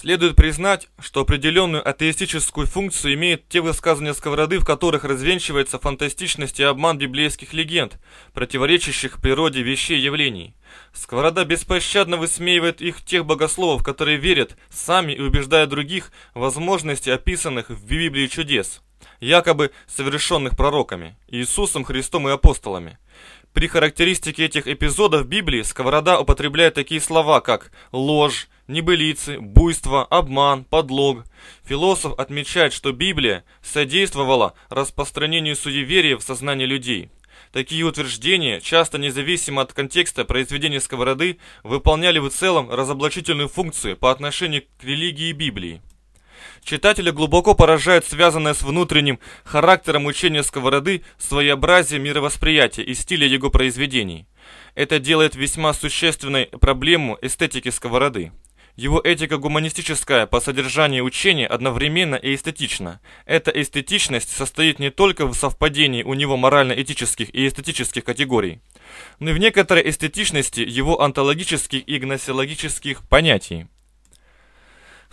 Следует признать, что определенную атеистическую функцию имеют те высказывания Сковороды, в которых развенчивается фантастичность и обман библейских легенд, противоречащих природе вещей и явлений. Сковорода беспощадно высмеивает их тех богословов, которые верят, сами и убеждая других, возможности описанных в Библии чудес, якобы совершенных пророками, Иисусом Христом и апостолами. При характеристике этих эпизодов Библии Сковорода употребляет такие слова, как «ложь», «небылицы», «буйство», «обман», «подлог». Философ отмечает, что Библия содействовала распространению суеверия в сознании людей. Такие утверждения, часто независимо от контекста произведения Сковороды, выполняли в целом разоблачительную функцию по отношению к религии Библии. Читателя глубоко поражает связанное с внутренним характером учения Сковороды своеобразие мировосприятия и стиля его произведений. Это делает весьма существенной проблему эстетики Сковороды. Его этика гуманистическая по содержанию учения одновременно и эстетична. Эта эстетичность состоит не только в совпадении у него морально-этических и эстетических категорий, но и в некоторой эстетичности его онтологических и гносеологических понятий.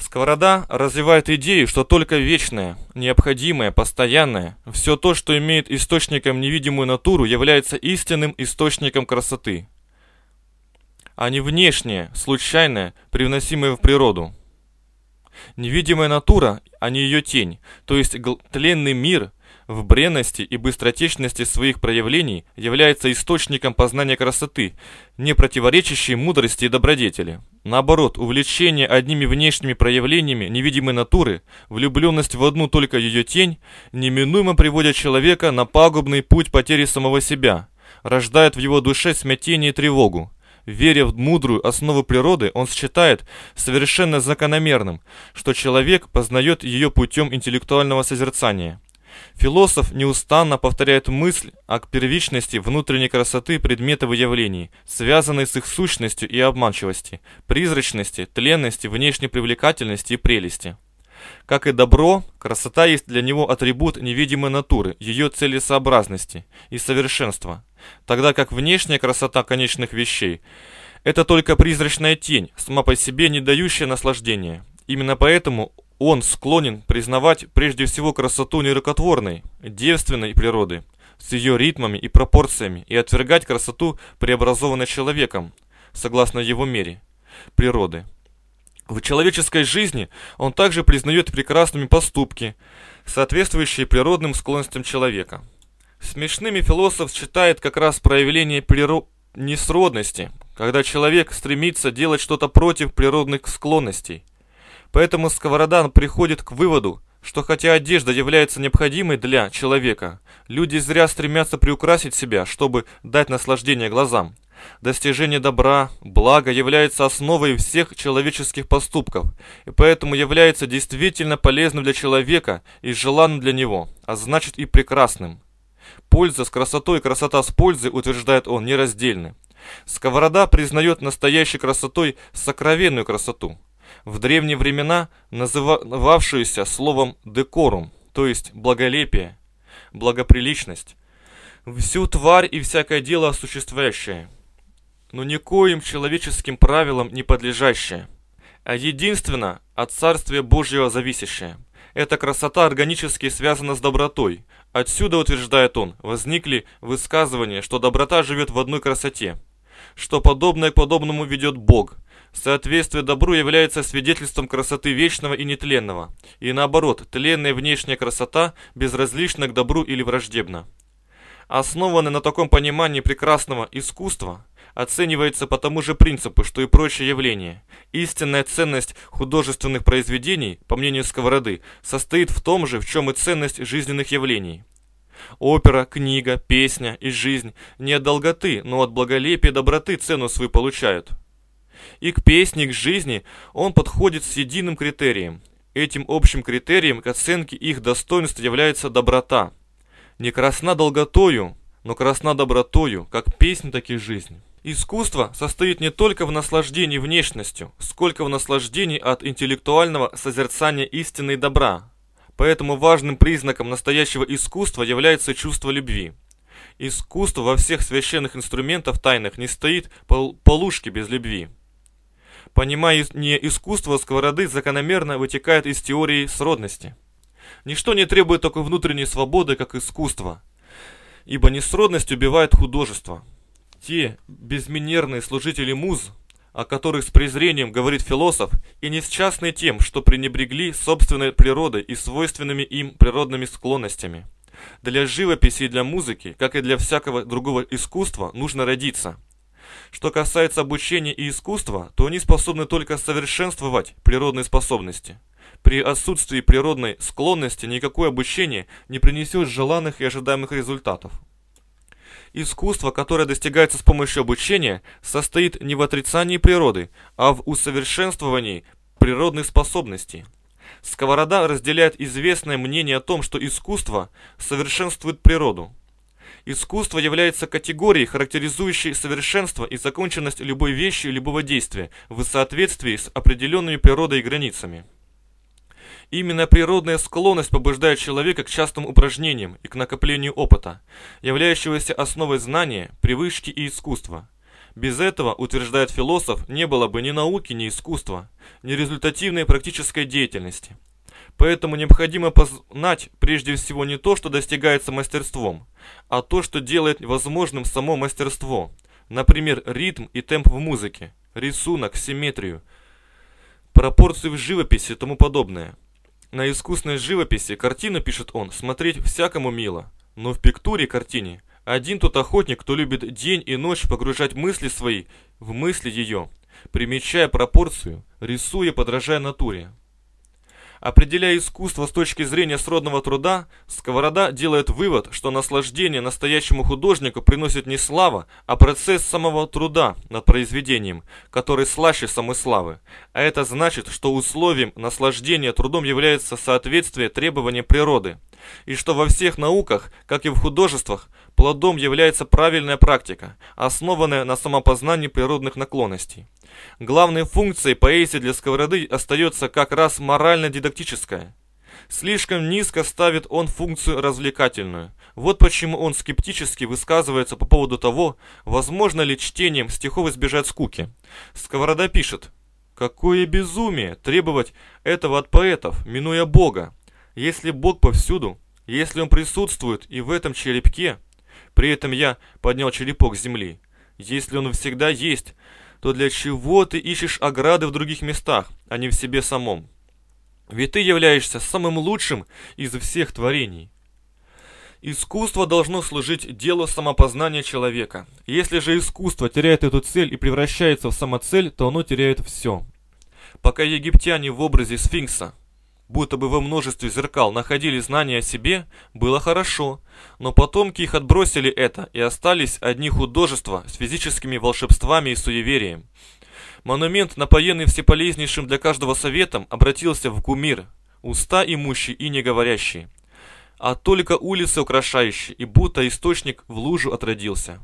Сковорода развивает идею, что только вечное, необходимое, постоянное, все то, что имеет источником невидимую натуру, является истинным источником красоты, а не внешнее, случайное, привносимое в природу. Невидимая натура, а не ее тень, то есть тленный мир – в бренности и быстротечности своих проявлений является источником познания красоты, не противоречащей мудрости и добродетели. Наоборот, увлечение одними внешними проявлениями невидимой натуры, влюбленность в одну только ее тень, неминуемо приводят человека на пагубный путь потери самого себя, рождает в его душе смятение и тревогу. Веря в мудрую основу природы, он считает совершенно закономерным, что человек познает ее путем интеллектуального созерцания. Философ неустанно повторяет мысль о первичности внутренней красоты предметов и явлений, связанной с их сущностью и обманчивости, призрачности, тленности, внешней привлекательности и прелести. Как и добро, красота есть для него атрибут невидимой натуры, ее целесообразности и совершенства, тогда как внешняя красота конечных вещей – это только призрачная тень, сама по себе не дающая наслаждения. Именно поэтому он склонен признавать прежде всего красоту нерукотворной, девственной природы, с ее ритмами и пропорциями, и отвергать красоту, преобразованной человеком, согласно его мере, природы. В человеческой жизни он также признает прекрасными поступки, соответствующие природным склонностям человека. Смешными философ считает как раз проявление приро... несродности, когда человек стремится делать что-то против природных склонностей – Поэтому Сковорода приходит к выводу, что хотя одежда является необходимой для человека, люди зря стремятся приукрасить себя, чтобы дать наслаждение глазам. Достижение добра, блага является основой всех человеческих поступков, и поэтому является действительно полезным для человека и желанным для него, а значит и прекрасным. Польза с красотой и красота с пользой, утверждает он, нераздельны. Сковорода признает настоящей красотой сокровенную красоту – в древние времена называвшуюся словом «декорум», то есть «благолепие», «благоприличность», «всю тварь и всякое дело осуществляющее», но никоим человеческим правилам не подлежащее, а единственно от Царствия Божьего зависящее. Эта красота органически связана с добротой. Отсюда, утверждает он, возникли высказывания, что доброта живет в одной красоте, что подобное к подобному ведет Бог – Соответствие добру является свидетельством красоты вечного и нетленного. И наоборот, тленная внешняя красота безразлична к добру или враждебна. Основанное на таком понимании прекрасного искусства оценивается по тому же принципу, что и прочие явления. Истинная ценность художественных произведений, по мнению Сковороды, состоит в том же, в чем и ценность жизненных явлений. Опера, книга, песня и жизнь не от долготы, но от благолепия доброты цену свою получают – и к песне, к жизни он подходит с единым критерием. Этим общим критерием к оценке их достоинства является доброта. Не красна долготою, но красна добротою, как песня, так и жизнь. Искусство состоит не только в наслаждении внешностью, сколько в наслаждении от интеллектуального созерцания истины и добра. Поэтому важным признаком настоящего искусства является чувство любви. Искусство во всех священных инструментах тайных не стоит пол полушки без любви. Понимание искусства сковороды закономерно вытекает из теории сродности. Ничто не требует такой внутренней свободы, как искусство, ибо несродность убивает художество. Те безминерные служители муз, о которых с презрением говорит философ, и несчастны тем, что пренебрегли собственной природой и свойственными им природными склонностями. Для живописи и для музыки, как и для всякого другого искусства, нужно родиться – что касается обучения и искусства, то они способны только совершенствовать природные способности. При отсутствии природной склонности никакое обучение не принесет желанных и ожидаемых результатов. Искусство, которое достигается с помощью обучения, состоит не в отрицании природы, а в усовершенствовании природных способностей. Сковорода разделяет известное мнение о том, что искусство совершенствует природу. Искусство является категорией, характеризующей совершенство и законченность любой вещи и любого действия в соответствии с определенными природой и границами. Именно природная склонность побуждает человека к частым упражнениям и к накоплению опыта, являющегося основой знания, привычки и искусства. Без этого, утверждает философ, не было бы ни науки, ни искусства, ни результативной практической деятельности – Поэтому необходимо познать прежде всего не то, что достигается мастерством, а то, что делает возможным само мастерство. Например, ритм и темп в музыке, рисунок, симметрию, пропорции в живописи и тому подобное. На искусной живописи картину, пишет он, смотреть всякому мило. Но в пиктуре картине один тот охотник, кто любит день и ночь погружать мысли свои в мысли ее, примечая пропорцию, рисуя, подражая натуре. Определяя искусство с точки зрения сродного труда, Сковорода делает вывод, что наслаждение настоящему художнику приносит не слава, а процесс самого труда над произведением, который слаще самой славы. А это значит, что условием наслаждения трудом является соответствие требованиям природы. И что во всех науках, как и в художествах, плодом является правильная практика, основанная на самопознании природных наклонностей. Главной функцией поэзии для Сковороды остается как раз морально-дидактическая. Слишком низко ставит он функцию развлекательную. Вот почему он скептически высказывается по поводу того, возможно ли чтением стихов избежать скуки. Сковорода пишет «Какое безумие требовать этого от поэтов, минуя Бога! Если Бог повсюду, если он присутствует и в этом черепке, при этом я поднял черепок с земли, если он всегда есть, то для чего ты ищешь ограды в других местах, а не в себе самом? Ведь ты являешься самым лучшим из всех творений. Искусство должно служить делу самопознания человека. Если же искусство теряет эту цель и превращается в самоцель, то оно теряет все. Пока египтяне в образе сфинкса будто бы во множестве зеркал находили знания о себе, было хорошо, но потомки их отбросили это и остались одни художества с физическими волшебствами и суеверием. Монумент, напоенный всеполезнейшим для каждого советом, обратился в кумир, уста имущий и не говорящий, а только улицы украшающий, и будто источник в лужу отродился.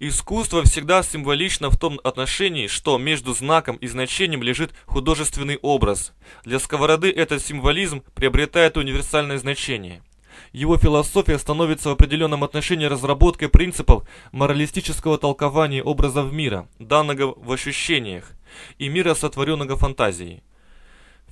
Искусство всегда символично в том отношении, что между знаком и значением лежит художественный образ. Для сковороды этот символизм приобретает универсальное значение. Его философия становится в определенном отношении разработкой принципов моралистического толкования образов мира, данного в ощущениях, и мира, сотворенного фантазией.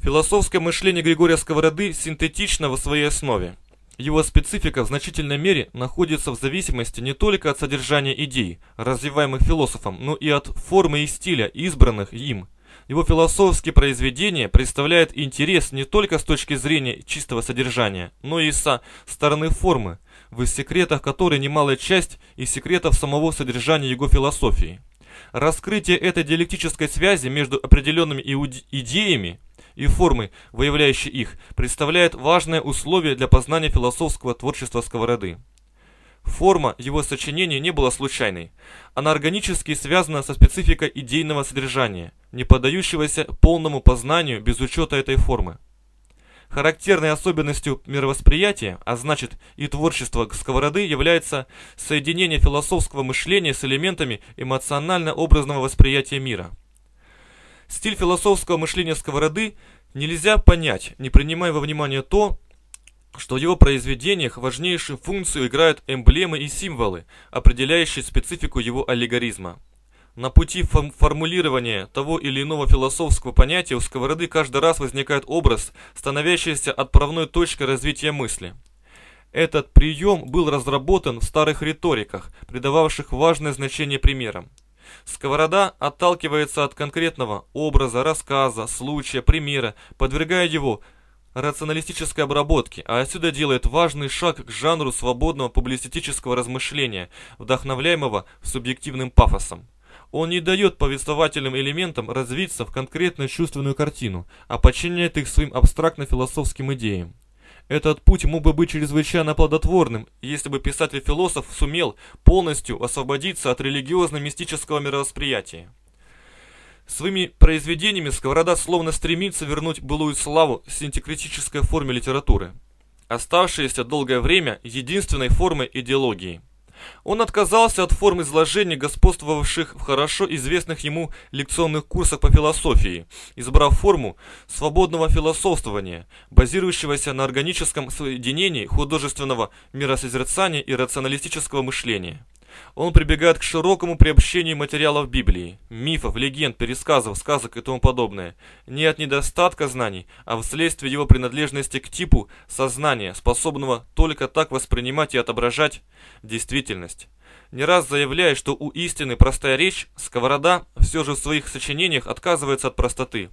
Философское мышление Григория Сковороды синтетично в своей основе. Его специфика в значительной мере находится в зависимости не только от содержания идей, развиваемых философом, но и от формы и стиля, избранных им. Его философские произведения представляют интерес не только с точки зрения чистого содержания, но и со стороны формы, в секретах которой немалая часть из секретов самого содержания его философии. Раскрытие этой диалектической связи между определенными идеями и формы, выявляющие их, представляет важное условие для познания философского творчества сковороды. Форма его сочинения не была случайной. Она органически связана со спецификой идейного содержания, не поддающегося полному познанию без учета этой формы. Характерной особенностью мировосприятия, а значит и творчества сковороды, является соединение философского мышления с элементами эмоционально-образного восприятия мира – Стиль философского мышления Сковороды нельзя понять, не принимая во внимание то, что в его произведениях важнейшую функцию играют эмблемы и символы, определяющие специфику его аллегоризма. На пути фор формулирования того или иного философского понятия у сковороды каждый раз возникает образ, становящийся отправной точкой развития мысли. Этот прием был разработан в старых риториках, придававших важное значение примерам. Сковорода отталкивается от конкретного образа, рассказа, случая, примера, подвергая его рационалистической обработке, а отсюда делает важный шаг к жанру свободного публицистического размышления, вдохновляемого субъективным пафосом. Он не дает повествовательным элементам развиться в конкретную чувственную картину, а подчиняет их своим абстрактно-философским идеям. Этот путь мог бы быть чрезвычайно плодотворным, если бы писатель-философ сумел полностью освободиться от религиозно-мистического мировосприятия. Своими произведениями Сковорода словно стремится вернуть былую славу синтекритической форме литературы, оставшейся долгое время единственной формой идеологии – он отказался от форм изложения, господствовавших в хорошо известных ему лекционных курсах по философии, избрав форму свободного философствования, базирующегося на органическом соединении художественного миросозерцания и рационалистического мышления. Он прибегает к широкому приобщению материалов Библии, мифов, легенд, пересказов, сказок и тому подобное. Не от недостатка знаний, а вследствие его принадлежности к типу сознания, способного только так воспринимать и отображать действительность не раз заявляя, что у истины простая речь, Сковорода все же в своих сочинениях отказывается от простоты,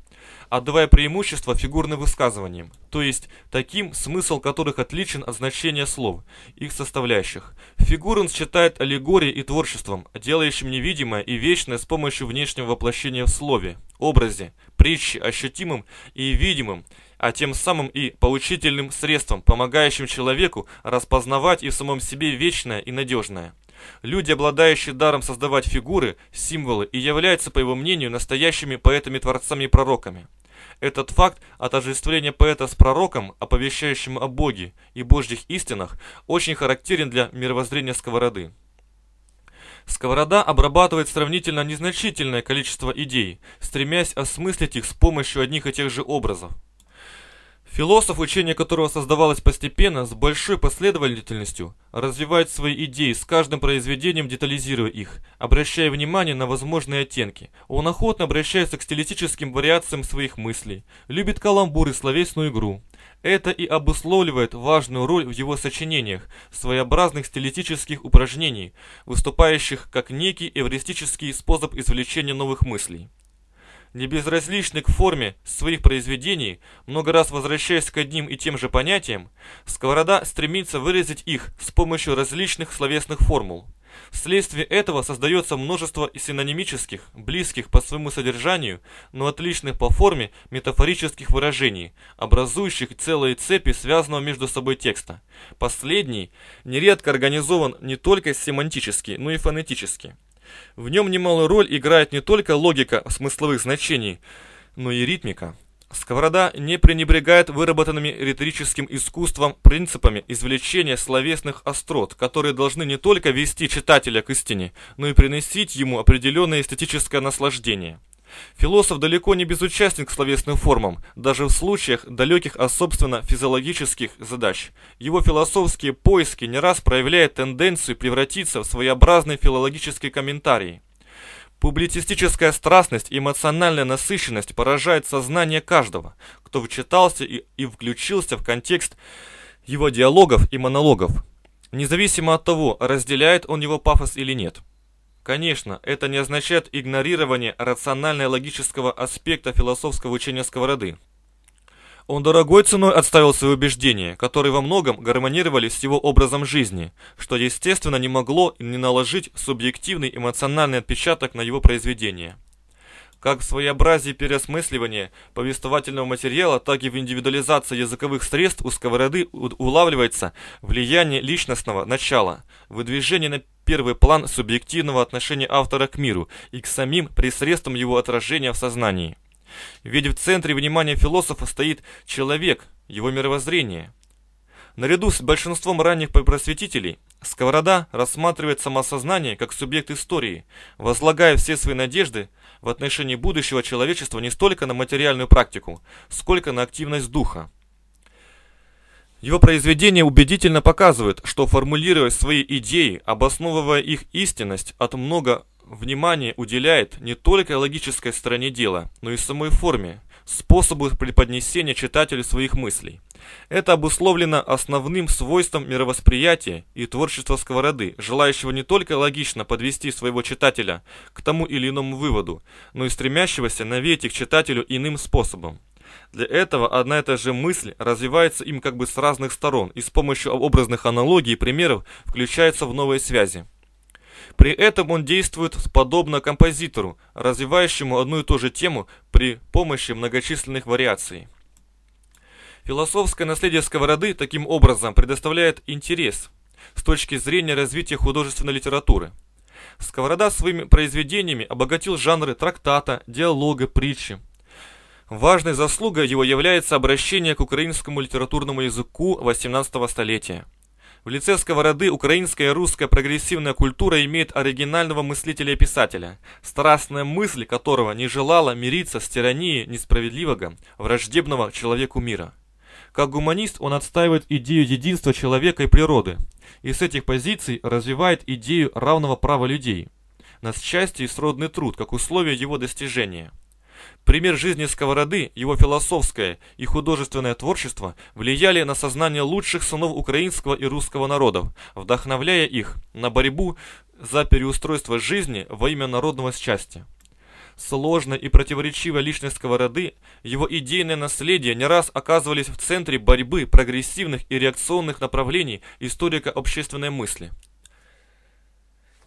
отдавая преимущество фигурным высказываниям, то есть таким, смысл которых отличен от значения слов, их составляющих. Фигур считает аллегорией и творчеством, делающим невидимое и вечное с помощью внешнего воплощения в слове, образе, притче ощутимым и видимым, а тем самым и поучительным средством, помогающим человеку распознавать и в самом себе вечное и надежное. Люди, обладающие даром создавать фигуры, символы, и являются, по его мнению, настоящими поэтами-творцами и пророками. Этот факт отождествления поэта с пророком, оповещающим о Боге и божьих истинах, очень характерен для мировоззрения сковороды. Сковорода обрабатывает сравнительно незначительное количество идей, стремясь осмыслить их с помощью одних и тех же образов. Философ, учение которого создавалось постепенно, с большой последовательностью, развивает свои идеи, с каждым произведением детализируя их, обращая внимание на возможные оттенки. Он охотно обращается к стилистическим вариациям своих мыслей, любит каламбур и словесную игру. Это и обусловливает важную роль в его сочинениях, своеобразных стилистических упражнений, выступающих как некий эвристический способ извлечения новых мыслей не безразличны к форме своих произведений, много раз возвращаясь к одним и тем же понятиям, Сковорода стремится выразить их с помощью различных словесных формул. Вследствие этого создается множество синонимических, близких по своему содержанию, но отличных по форме метафорических выражений, образующих целые цепи связанного между собой текста. Последний нередко организован не только семантически, но и фонетически. В нем немалую роль играет не только логика смысловых значений, но и ритмика. Сковорода не пренебрегает выработанными риторическим искусством принципами извлечения словесных острот, которые должны не только вести читателя к истине, но и приносить ему определенное эстетическое наслаждение. Философ далеко не безучастен к словесным формам, даже в случаях, далеких от, собственно, физиологических задач. Его философские поиски не раз проявляют тенденцию превратиться в своеобразный филологический комментарий. Публицистическая страстность и эмоциональная насыщенность поражает сознание каждого, кто вчитался и, и включился в контекст его диалогов и монологов, независимо от того, разделяет он его пафос или нет. Конечно, это не означает игнорирование рационально-логического аспекта философского учения сковороды. Он дорогой ценой отставил свои убеждения, которые во многом гармонировали с его образом жизни, что, естественно, не могло не наложить субъективный эмоциональный отпечаток на его произведение. Как в своеобразии переосмысливания повествовательного материала, так и в индивидуализации языковых средств у сковороды улавливается влияние личностного начала, выдвижение на первый план субъективного отношения автора к миру и к самим присредствам его отражения в сознании. Ведь в центре внимания философа стоит человек, его мировоззрение. Наряду с большинством ранних просветителей, Сковорода рассматривает самосознание как субъект истории, возлагая все свои надежды – в отношении будущего человечества не столько на материальную практику, сколько на активность духа. Его произведения убедительно показывают, что формулируя свои идеи, обосновывая их истинность, от много внимания уделяет не только логической стороне дела, но и самой форме, способы преподнесения читателю своих мыслей. Это обусловлено основным свойством мировосприятия и творчества Сковороды, желающего не только логично подвести своего читателя к тому или иному выводу, но и стремящегося навеять их читателю иным способом. Для этого одна и та же мысль развивается им как бы с разных сторон и с помощью образных аналогий и примеров включается в новые связи. При этом он действует подобно композитору, развивающему одну и ту же тему при помощи многочисленных вариаций. Философское наследие Сковороды таким образом предоставляет интерес с точки зрения развития художественной литературы. Сковорода своими произведениями обогатил жанры трактата, диалога, притчи. Важной заслугой его является обращение к украинскому литературному языку 18 столетия – в лице Сковороды украинская и русская прогрессивная культура имеет оригинального мыслителя и писателя, страстная мысль которого не желала мириться с тиранией несправедливого, враждебного человеку мира. Как гуманист он отстаивает идею единства человека и природы, и с этих позиций развивает идею равного права людей на счастье и сродный труд как условие его достижения – Пример жизни Сковороды, его философское и художественное творчество влияли на сознание лучших сынов украинского и русского народов, вдохновляя их на борьбу за переустройство жизни во имя народного счастья. Сложная и противоречивая личность Сковороды, его идейное наследие не раз оказывались в центре борьбы прогрессивных и реакционных направлений историка общественной мысли.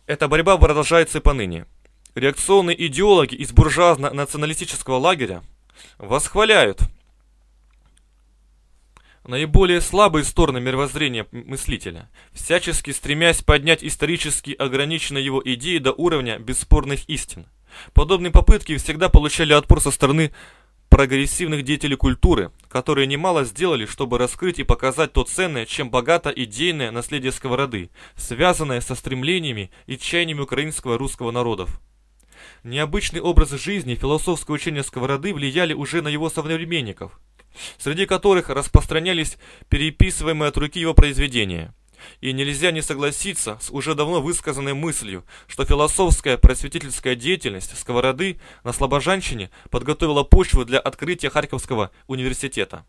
Эта борьба продолжается и поныне. Реакционные идеологи из буржуазно-националистического лагеря восхваляют наиболее слабые стороны мировоззрения мыслителя, всячески стремясь поднять исторически ограниченные его идеи до уровня бесспорных истин. Подобные попытки всегда получали отпор со стороны прогрессивных деятелей культуры, которые немало сделали, чтобы раскрыть и показать то ценное, чем богато идейное наследие сковороды, связанное со стремлениями и чаяниями украинского русского народов. Необычный образ жизни и философское учение Сковороды влияли уже на его современников, среди которых распространялись переписываемые от руки его произведения. И нельзя не согласиться с уже давно высказанной мыслью, что философская просветительская деятельность Сковороды на Слобожанщине подготовила почву для открытия Харьковского университета.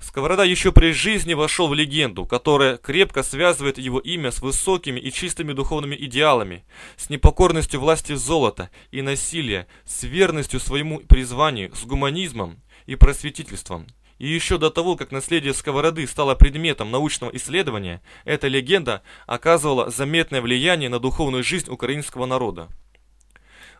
Сковорода еще при жизни вошел в легенду, которая крепко связывает его имя с высокими и чистыми духовными идеалами, с непокорностью власти золота и насилия, с верностью своему призванию, с гуманизмом и просветительством. И еще до того, как наследие сковороды стало предметом научного исследования, эта легенда оказывала заметное влияние на духовную жизнь украинского народа.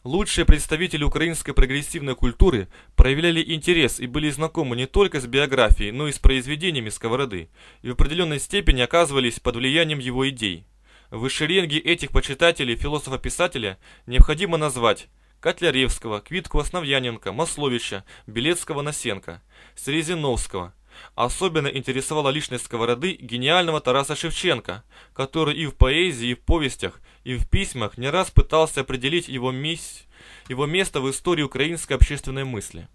Лучшие представители украинской прогрессивной культуры проявляли интерес и были знакомы не только с биографией, но и с произведениями Сковороды, и в определенной степени оказывались под влиянием его идей. В шеренги этих почитателей философа-писателя необходимо назвать Котляревского, Квитку-Основьяненко, Масловича, Белецкого-Носенко, Срезиновского – Особенно интересовала личность сковороды гениального Тараса Шевченко, который и в поэзии, и в повестях, и в письмах не раз пытался определить его, мисс... его место в истории украинской общественной мысли.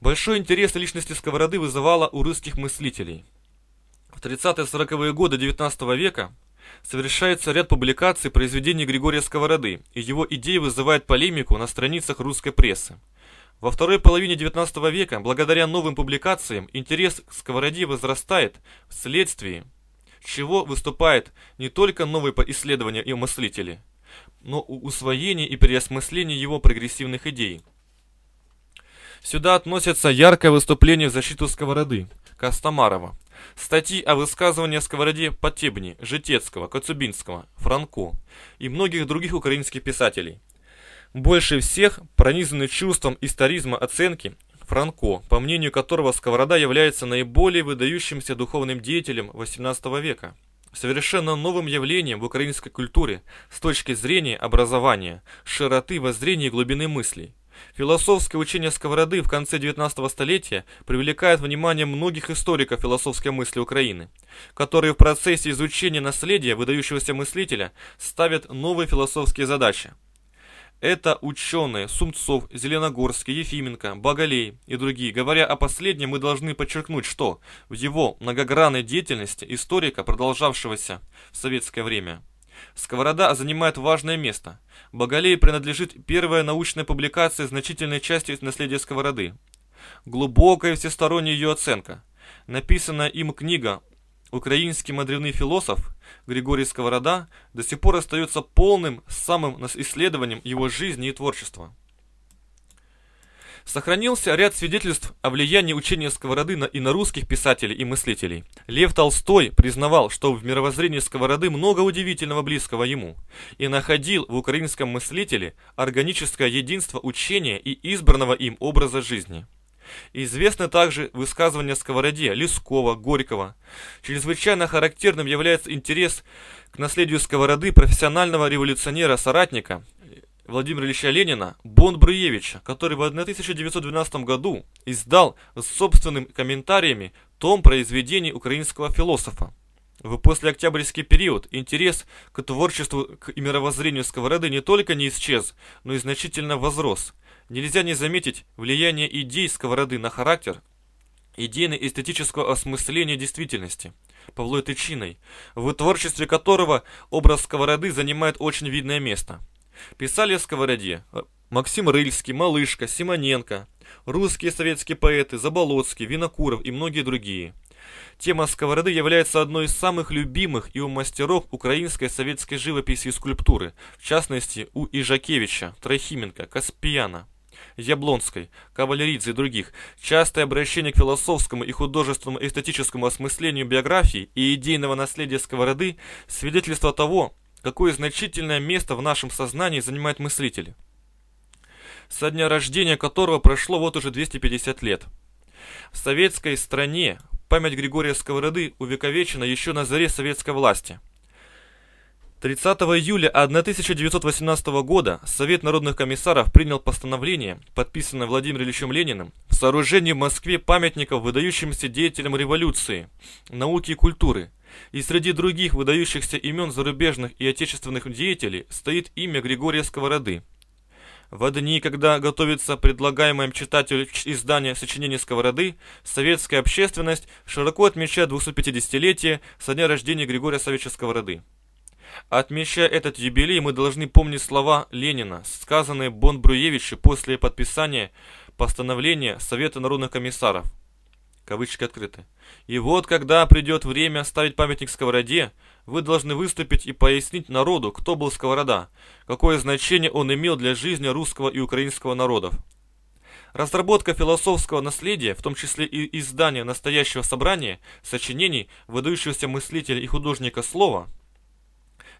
Большой интерес личности сковороды вызывала у русских мыслителей. В 30-40-е годы XIX века совершается ряд публикаций произведений Григория Сковороды, и его идеи вызывают полемику на страницах русской прессы. Во второй половине XIX века, благодаря новым публикациям, интерес к сковороде возрастает вследствие, чего выступает не только новые исследования и мыслители, но и усвоение и переосмысление его прогрессивных идей. Сюда относятся яркое выступление в защиту сковороды Костомарова, статьи о высказывании о сковороде Потебни, Житецкого, Коцюбинского, Франко и многих других украинских писателей – больше всех пронизанный чувством историзма оценки Франко, по мнению которого Сковорода является наиболее выдающимся духовным деятелем XVIII века совершенно новым явлением в украинской культуре с точки зрения образования, широты воззрения и глубины мыслей. Философское учение Сковороды в конце 19 столетия привлекает внимание многих историков философской мысли Украины, которые в процессе изучения наследия выдающегося мыслителя ставят новые философские задачи – это ученые Сумцов, Зеленогорский, Ефименко, Багалей и другие. Говоря о последнем, мы должны подчеркнуть, что в его многогранной деятельности историка, продолжавшегося в советское время, Сковорода занимает важное место. Багалей принадлежит первая научная публикация значительной части наследия Сковороды. Глубокая всесторонняя ее оценка. Написанная им книга «Украинский модерный философ» Григорий Сковорода до сих пор остается полным самым исследованием его жизни и творчества. Сохранился ряд свидетельств о влиянии учения Сковороды на, и на русских писателей и мыслителей. Лев Толстой признавал, что в мировоззрении Сковороды много удивительного близкого ему, и находил в украинском мыслителе органическое единство учения и избранного им образа жизни. Известны также высказывания Сковороде, Лескова, Горького. Чрезвычайно характерным является интерес к наследию Сковороды профессионального революционера-соратника Владимира Ильича Ленина бонд который в 1912 году издал с собственными комментариями том произведений украинского философа. В послеоктябрьский период интерес к творчеству к и мировоззрению Сковороды не только не исчез, но и значительно возрос – нельзя не заметить влияние идей сковороды на характер, идейно-эстетического осмысления действительности, Павлой Тычиной, в творчестве которого образ сковороды занимает очень видное место. Писали о сковороде э, Максим Рыльский, Малышка, Симоненко, русские советские поэты Заболоцкий, Винокуров и многие другие. Тема сковороды является одной из самых любимых и у мастеров украинской советской живописи и скульптуры, в частности у Ижакевича, Трохименко, Каспияна. Яблонской, Кавалеридзе и других, частое обращение к философскому и художественному эстетическому осмыслению биографии и идейного наследия сковороды – свидетельство того, какое значительное место в нашем сознании занимает мыслитель, со дня рождения которого прошло вот уже 250 лет. В советской стране память Григория Сковороды увековечена еще на заре советской власти – 30 июля 1918 года Совет народных комиссаров принял постановление, подписанное Владимиром Ильичем Лениным, в сооружении в Москве памятников выдающимся деятелям революции, науки и культуры. И среди других выдающихся имен зарубежных и отечественных деятелей стоит имя Григория Сковороды. В дни, когда готовится предлагаемое читателю издание сочинений Сковороды, советская общественность широко отмечает 250-летие со дня рождения Григория Савича Сковороды. Отмечая этот юбилей, мы должны помнить слова Ленина, сказанные Бонбруевичу после подписания постановления Совета народных комиссаров. Кавычки открыты. И вот, когда придет время ставить памятник сковороде, вы должны выступить и пояснить народу, кто был сковорода, какое значение он имел для жизни русского и украинского народов. Разработка философского наследия, в том числе и издание настоящего собрания, сочинений, выдающегося мыслителя и художника слова –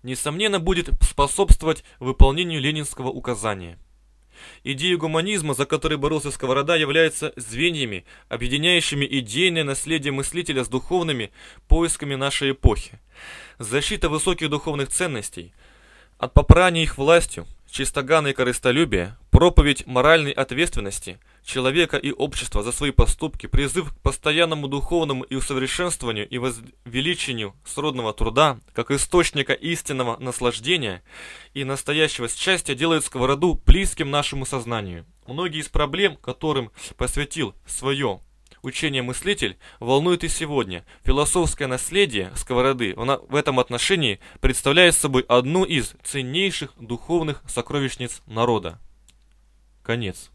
несомненно, будет способствовать выполнению ленинского указания. Идея гуманизма, за которой боролся Сковорода, является звеньями, объединяющими идейное наследие мыслителя с духовными поисками нашей эпохи. Защита высоких духовных ценностей, от попрания их властью, чистогана и корыстолюбия, проповедь моральной ответственности – человека и общества за свои поступки, призыв к постоянному духовному и усовершенствованию и возвеличению сродного труда, как источника истинного наслаждения и настоящего счастья делает сковороду близким нашему сознанию. Многие из проблем, которым посвятил свое учение мыслитель, волнует и сегодня. Философское наследие сковороды в этом отношении представляет собой одну из ценнейших духовных сокровищниц народа. Конец.